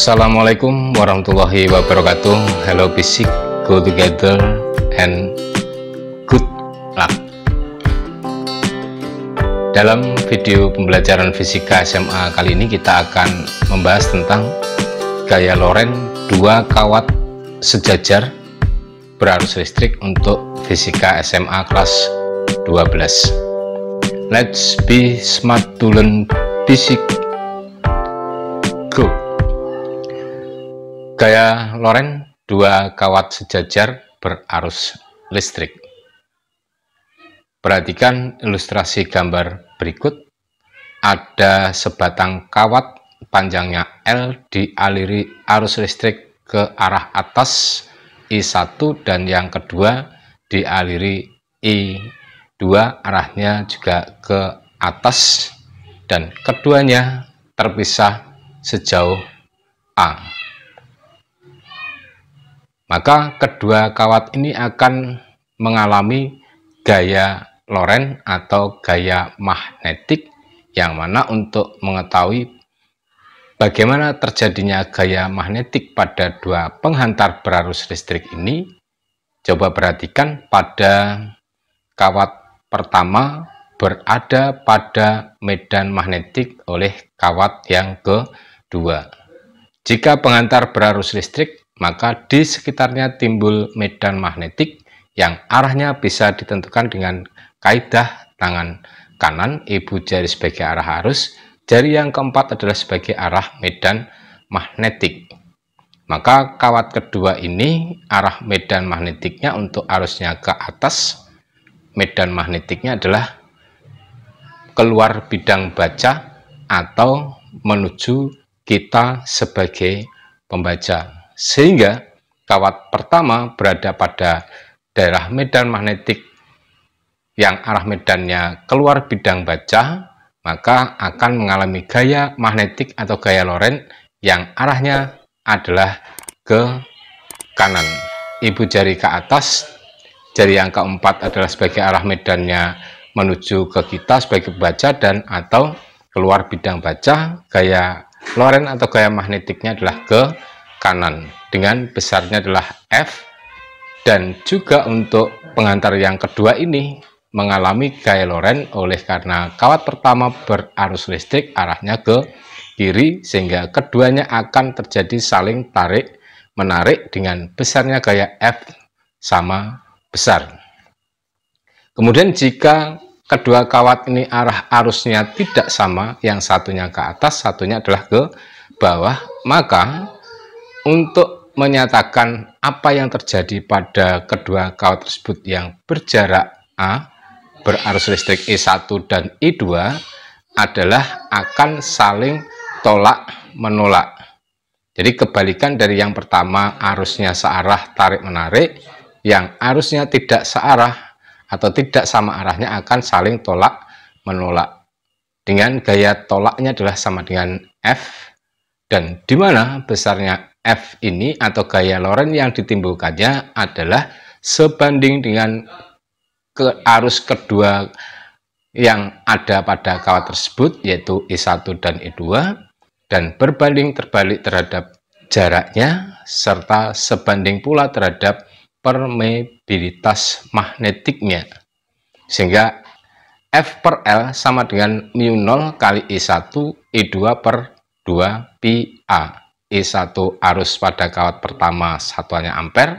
Assalamualaikum warahmatullahi wabarakatuh Hello fisik, Go together and good luck Dalam video pembelajaran fisika SMA kali ini kita akan membahas tentang gaya Loren dua kawat sejajar berarus listrik untuk fisika SMA kelas 12 Let's be smart to learn fisik gaya Loren, dua kawat sejajar berarus listrik. Perhatikan ilustrasi gambar berikut. Ada sebatang kawat panjangnya L dialiri arus listrik ke arah atas I1 dan yang kedua dialiri I2 arahnya juga ke atas dan keduanya terpisah sejauh A maka kedua kawat ini akan mengalami gaya loren atau gaya magnetik yang mana untuk mengetahui bagaimana terjadinya gaya magnetik pada dua penghantar berarus listrik ini coba perhatikan pada kawat pertama berada pada medan magnetik oleh kawat yang kedua jika penghantar berarus listrik maka di sekitarnya timbul medan magnetik yang arahnya bisa ditentukan dengan kaidah tangan kanan, ibu jari sebagai arah arus, jari yang keempat adalah sebagai arah medan magnetik. Maka kawat kedua ini arah medan magnetiknya untuk arusnya ke atas, medan magnetiknya adalah keluar bidang baca atau menuju kita sebagai pembaca. Sehingga kawat pertama berada pada daerah medan magnetik yang arah medannya keluar bidang baja maka akan mengalami gaya magnetik atau gaya loren yang arahnya adalah ke kanan. Ibu jari ke atas, jari yang keempat adalah sebagai arah medannya menuju ke kita sebagai baja dan atau keluar bidang baca, gaya loren atau gaya magnetiknya adalah ke kanan dengan besarnya adalah F dan juga untuk pengantar yang kedua ini mengalami gaya loren oleh karena kawat pertama berarus listrik arahnya ke kiri sehingga keduanya akan terjadi saling tarik menarik dengan besarnya gaya F sama besar. Kemudian jika kedua kawat ini arah arusnya tidak sama, yang satunya ke atas, satunya adalah ke bawah, maka untuk menyatakan apa yang terjadi pada kedua kawat tersebut yang berjarak A berarus listrik I1 dan I2 adalah akan saling tolak menolak. Jadi kebalikan dari yang pertama arusnya searah tarik menarik, yang arusnya tidak searah atau tidak sama arahnya akan saling tolak menolak. Dengan gaya tolaknya adalah sama dengan F dan di mana besarnya F ini atau gaya Lorentz yang ditimbulkannya adalah sebanding dengan ke arus kedua yang ada pada kawat tersebut yaitu I1 dan I2 dan berbanding terbalik terhadap jaraknya serta sebanding pula terhadap permeabilitas magnetiknya sehingga F per L sama dengan mu 0 kali I1 I2 per 2 pi A I1 arus pada kawat pertama satuannya ampere,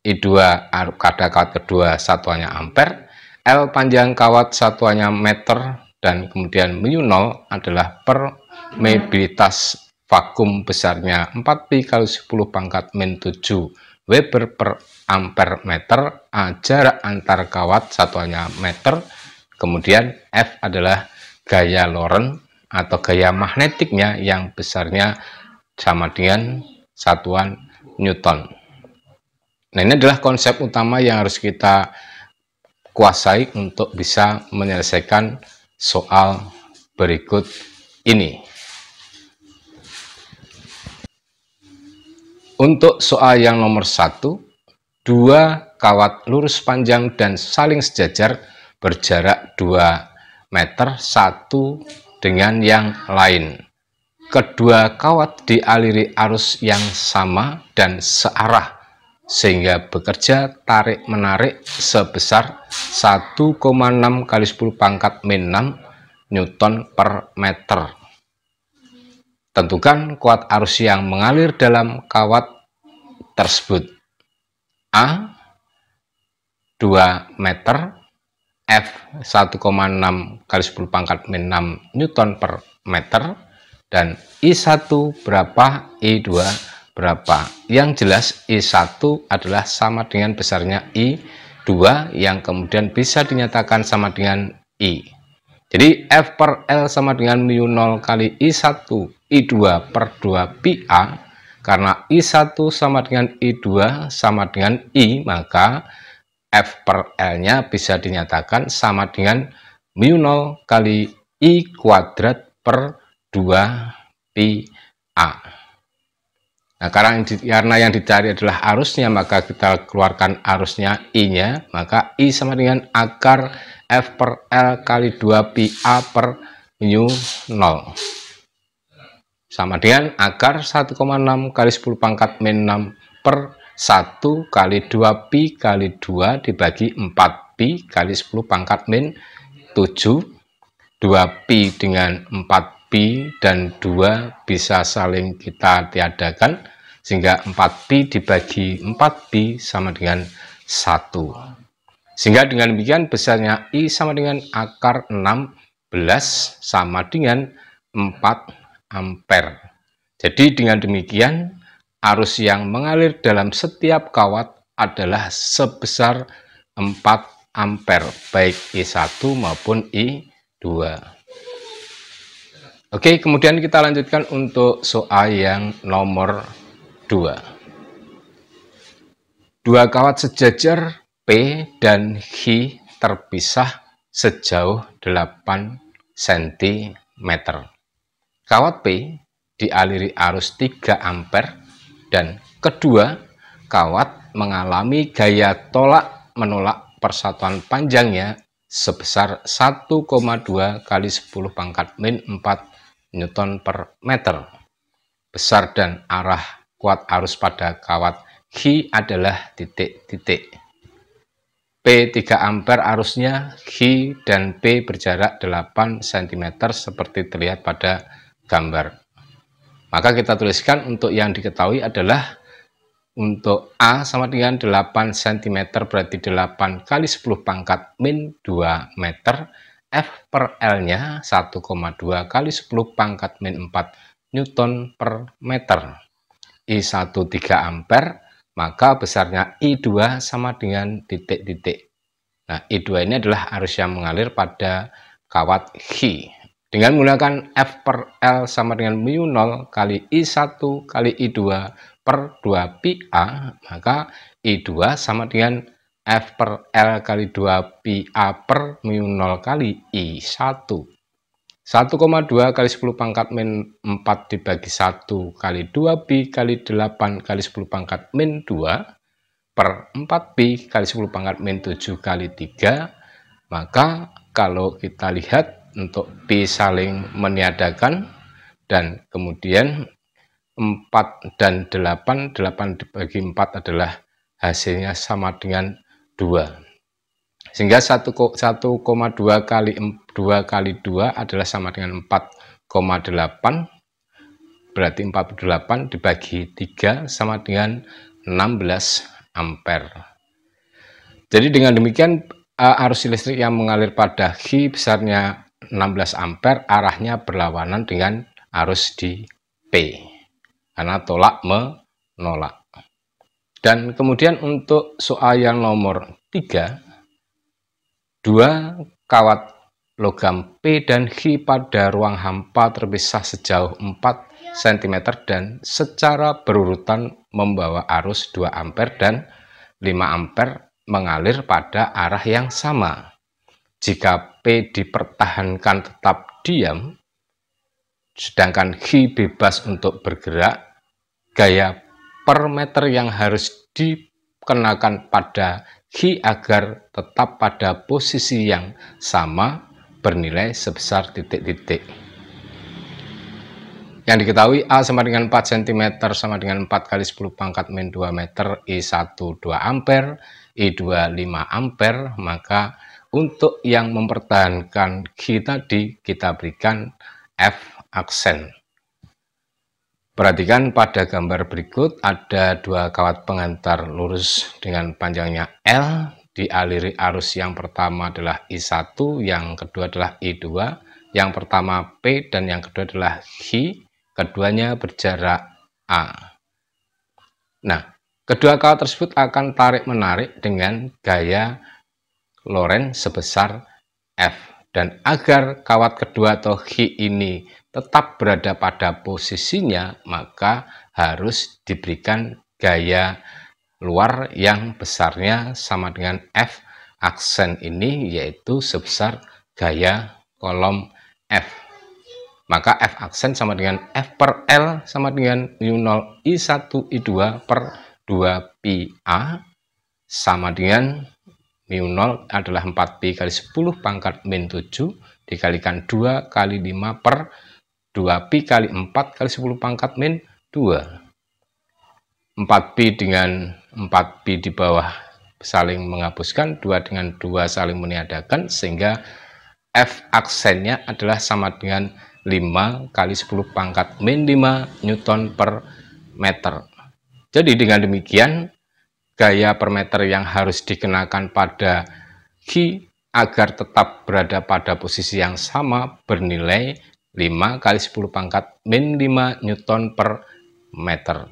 I2 arus pada kawat kedua satuannya ampere, L panjang kawat satuannya meter, dan kemudian mu 0 adalah permeabilitas vakum besarnya 4pi kali 10 pangkat min 7 Weber per ampere meter, A jarak antar kawat satuannya meter, kemudian F adalah gaya Lorentz atau gaya magnetiknya yang besarnya sama dengan satuan Newton. Nah ini adalah konsep utama yang harus kita kuasai untuk bisa menyelesaikan soal berikut ini. Untuk soal yang nomor satu, dua kawat lurus panjang dan saling sejajar berjarak 2 meter satu dengan yang lain. Kedua kawat dialiri arus yang sama dan searah sehingga bekerja tarik-menarik sebesar 1,6 kali 10 pangkat min 6 Newton per meter. Tentukan kuat arus yang mengalir dalam kawat tersebut. A 2 meter, F 1,6 kali 10 pangkat min 6 Newton per meter, dan I1 berapa, I2 berapa. Yang jelas I1 adalah sama dengan besarnya I2 yang kemudian bisa dinyatakan sama dengan I. Jadi F per L sama dengan mu 0 kali I1 I2 per 2 pi A karena I1 sama dengan I2 sama dengan I maka F per L-nya bisa dinyatakan sama dengan mu 0 kali I kuadrat per 2. 2 a. Nah, karena, karena yang dicari adalah arusnya, maka kita keluarkan arusnya I-nya. Maka I sama dengan akar F per L kali 2 A per mu 0. Sama dengan akar 1,6 kali 10 pangkat min 6 per 1 kali 2pi kali 2 dibagi 4pi kali 10 pangkat min 7. 2pi dengan 4 pi dan 2 bisa saling kita tiadakan sehingga 4pi dibagi 4pi sama dengan 1 sehingga dengan demikian besarnya i sama dengan akar 16 sama dengan 4 ampere jadi dengan demikian arus yang mengalir dalam setiap kawat adalah sebesar 4 ampere baik I1 maupun I2 Oke, kemudian kita lanjutkan untuk soal yang nomor 2. Dua kawat sejajar P dan H terpisah sejauh 8 cm. Kawat P dialiri arus 3 ampere dan kedua kawat mengalami gaya tolak menolak persatuan panjangnya sebesar 1,2 kali 10 pangkat min 4 Newton per meter. Besar dan arah kuat arus pada kawat G adalah titik-titik. P 3 ampere arusnya, G dan P berjarak 8 cm seperti terlihat pada gambar. Maka kita tuliskan untuk yang diketahui adalah untuk A sama dengan 8 cm berarti 8 kali 10 pangkat min 2 meter F per L-nya 1,2 kali 10 pangkat min 4 Newton per meter. I1 3 ampere, maka besarnya I2 sama dengan titik-titik. Nah, I2 ini adalah arus yang mengalir pada kawat Hi. Dengan menggunakan F per L sama dengan mu 0 kali I1 kali I2 per 2 pi A, maka I2 sama dengan F per L kali 2 PA per mu 0 kali I1. 1,2 kali 10 pangkat min 4 dibagi 1 kali 2pi kali 8 kali 10 pangkat min 2 per 4pi kali 10 pangkat min 7 kali 3. Maka kalau kita lihat untuk pi saling meniadakan dan kemudian 4 dan 8, 8 dibagi 4 adalah hasilnya sama dengan 2, Sehingga 1,2 kali 2 kali 2 adalah sama dengan 4,8 berarti 48 dibagi 3 sama dengan 16 ampere. Jadi dengan demikian e, arus listrik yang mengalir pada Q besarnya 16 ampere arahnya berlawanan dengan arus di P karena tolak menolak. Dan kemudian untuk soal yang nomor 3, dua kawat logam P dan H pada ruang hampa terpisah sejauh 4 cm dan secara berurutan membawa arus 2 ampere dan 5 ampere mengalir pada arah yang sama. Jika P dipertahankan tetap diam, sedangkan H bebas untuk bergerak, gaya per meter yang harus dikenakan pada Hi agar tetap pada posisi yang sama bernilai sebesar titik-titik. Yang diketahui A sama dengan 4 cm sama dengan 4 kali 10 pangkat min 2 meter I1 2 ampere, I2 5 ampere, maka untuk yang mempertahankan kita di kita berikan F aksen. Perhatikan pada gambar berikut ada dua kawat pengantar lurus dengan panjangnya L dialiri arus yang pertama adalah I1, yang kedua adalah I2, yang pertama P dan yang kedua adalah h keduanya berjarak A. Nah, kedua kawat tersebut akan tarik-menarik dengan gaya Lorentz sebesar F dan agar kawat kedua atau h ini tetap berada pada posisinya, maka harus diberikan gaya luar yang besarnya sama dengan F aksen ini yaitu sebesar gaya kolom F. Maka F aksen sama dengan F per L sama dengan mu 0 I1 I2 per 2 PA sama dengan mu0 adalah 4pi kali 10 pangkat min 7 dikalikan 2 kali 5 per 2pi kali 4 kali 10 pangkat min 2. 4pi dengan 4pi di bawah saling menghapuskan, 2 dengan 2 saling meniadakan, sehingga F aksennya adalah sama dengan 5 kali 10 pangkat min 5 Newton per meter. Jadi dengan demikian, gaya per meter yang harus dikenakan pada Q agar tetap berada pada posisi yang sama bernilai 5 kali 10 pangkat min 5 Newton per meter.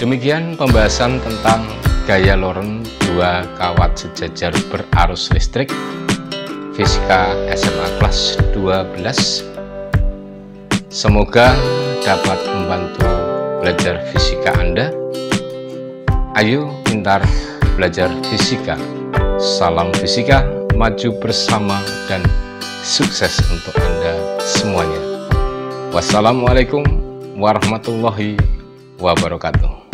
Demikian pembahasan tentang gaya Loren dua kawat sejajar berarus listrik Fisika SMA kelas 12. Semoga dapat membantu belajar fisika Anda. Ayo pintar belajar fisika. Salam fisika, maju bersama dan sukses untuk Anda semuanya. Wassalamualaikum warahmatullahi wabarakatuh.